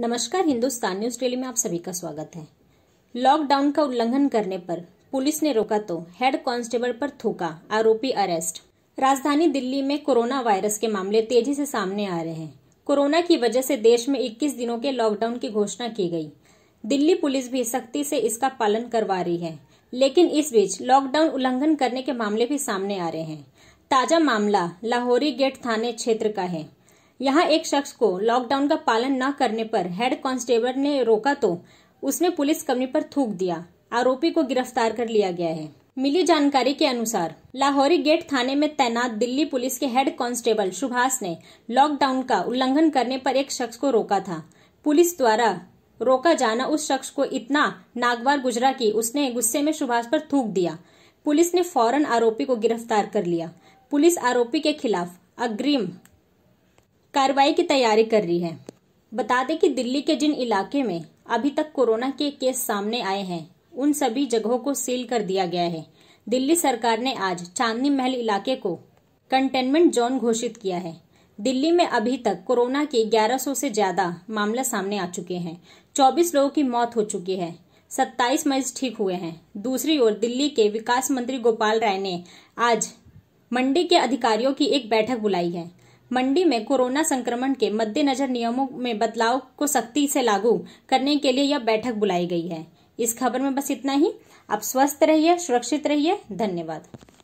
नमस्कार Hindustan news daily में आप सभी का स्वागत है लॉकडाउन का उल्लंघन करने पर पुलिस ने रोका तो हेड कांस्टेबल पर थूका आरोपी अरेस्ट राजधानी दिल्ली में कोरोना वायरस के मामले तेजी से सामने आ रहे हैं कोरोना की वजह से देश में 21 दिनों के लॉकडाउन की घोषणा की गई दिल्ली पुलिस भी सख्ती से इसका पालन करवा रही है लेकिन इस बीच लॉकडाउन उल्लंघन करने के मामले भी सामने आ रहे हैं ताजा मामला लाहौरी गेट थाने क्षेत्र का है यहां एक शख्स को लॉकडाउन का पालन न करने पर हेड कांस्टेबल ने रोका तो उसने पुलिस कर्मी पर थूक दिया आरोपी को गिरफ्तार कर लिया गया है मिली जानकारी के अनुसार लाहौरी गेट थाने में तैनात दिल्ली पुलिस के हेड कांस्टेबल सुभाष ने लॉकडाउन का उल्लंघन करने पर एक शख्स को रोका था पुलिस द्वारा रोका जाना उस शख्स को इतना नागवार गुजरा कि उसने गुस्से में सुभाष पर थूक दिया पुलिस ने फौरन आरोपी को गिरफ्तार कर लिया पुलिस आरोपी के खिलाफ अग्रिम कार्रवाई की तैयारी कर रही है बता दें कि दिल्ली के जिन इलाके में अभी तक कोरोना के केस सामने आए हैं उन सभी जगहों को सील कर दिया गया है दिल्ली सरकार ने आज चांदनी महल इलाके को कंटेनमेंट जोन घोषित किया है दिल्ली में अभी तक कोरोना के 1100 से ज्यादा मामले सामने आ चुके हैं 24 लोगों की मौत हो चुकी है 27 मरीज ठीक हुए हैं दूसरी ओर दिल्ली के विकास मंत्री गोपाल राय ने आज मंडी के अधिकारियों की एक बैठक बुलाई है मंडी में कोरोना संक्रमण के मद्देनजर नियमों में बदलाव को सख्ती से लागू करने के लिए यह बैठक बुलाई गई है इस खबर में बस इतना ही आप स्वस्थ रहिए सुरक्षित रहिए धन्यवाद